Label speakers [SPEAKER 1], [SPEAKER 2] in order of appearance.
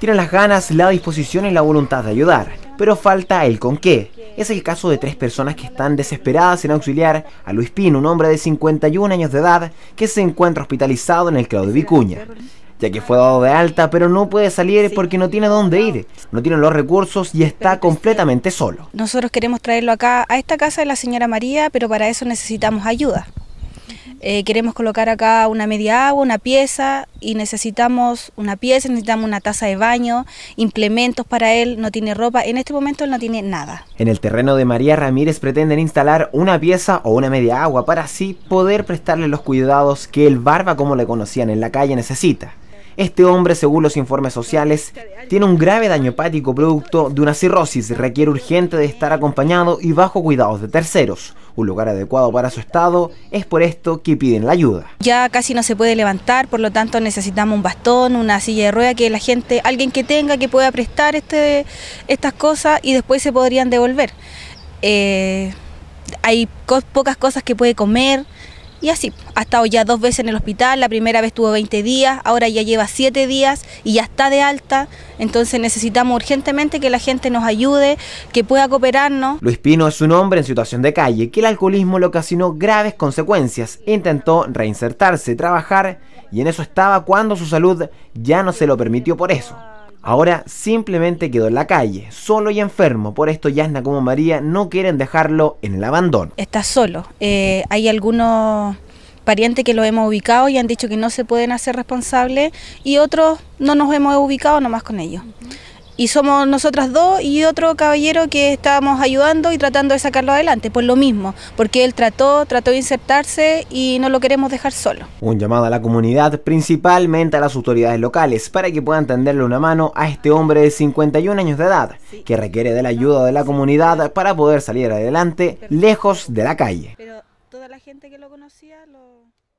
[SPEAKER 1] Tienen las ganas, la disposición y la voluntad de ayudar, pero falta el con qué. Es el caso de tres personas que están desesperadas en auxiliar a Luis Pino, un hombre de 51 años de edad que se encuentra hospitalizado en el Claudio Vicuña ya que fue dado de alta, pero no puede salir porque no tiene dónde ir, no tiene los recursos y está completamente solo.
[SPEAKER 2] Nosotros queremos traerlo acá a esta casa de la señora María, pero para eso necesitamos ayuda. Eh, queremos colocar acá una media agua, una pieza y necesitamos una pieza, necesitamos una taza de baño, implementos para él, no tiene ropa, en este momento él no tiene nada.
[SPEAKER 1] En el terreno de María Ramírez pretenden instalar una pieza o una media agua para así poder prestarle los cuidados que el barba como le conocían en la calle necesita. Este hombre, según los informes sociales, tiene un grave daño hepático producto de una cirrosis, requiere urgente de estar acompañado y bajo cuidados de terceros. Un lugar adecuado para su estado es por esto que piden la ayuda.
[SPEAKER 2] Ya casi no se puede levantar, por lo tanto necesitamos un bastón, una silla de rueda que la gente, alguien que tenga que pueda prestar este, estas cosas y después se podrían devolver. Eh, hay pocas cosas que puede comer. Y así, ha estado ya dos veces en el hospital, la primera vez tuvo 20 días, ahora ya lleva 7 días y ya está de alta, entonces necesitamos urgentemente que la gente nos ayude, que pueda cooperarnos.
[SPEAKER 1] Luis Pino es un hombre en situación de calle, que el alcoholismo le ocasionó graves consecuencias, intentó reinsertarse, trabajar y en eso estaba cuando su salud ya no se lo permitió por eso. Ahora simplemente quedó en la calle, solo y enfermo. Por esto Yasna como María no quieren dejarlo en el abandono.
[SPEAKER 2] Está solo. Eh, hay algunos parientes que lo hemos ubicado y han dicho que no se pueden hacer responsables y otros no nos hemos ubicado nomás con ellos y somos nosotras dos y otro caballero que estábamos ayudando y tratando de sacarlo adelante, por lo mismo, porque él trató, trató de insertarse y no lo queremos dejar solo.
[SPEAKER 1] Un llamado a la comunidad, principalmente a las autoridades locales, para que puedan tenderle una mano a este hombre de 51 años de edad, que requiere de la ayuda de la comunidad para poder salir adelante lejos de la calle. Pero toda la
[SPEAKER 2] gente que lo conocía lo...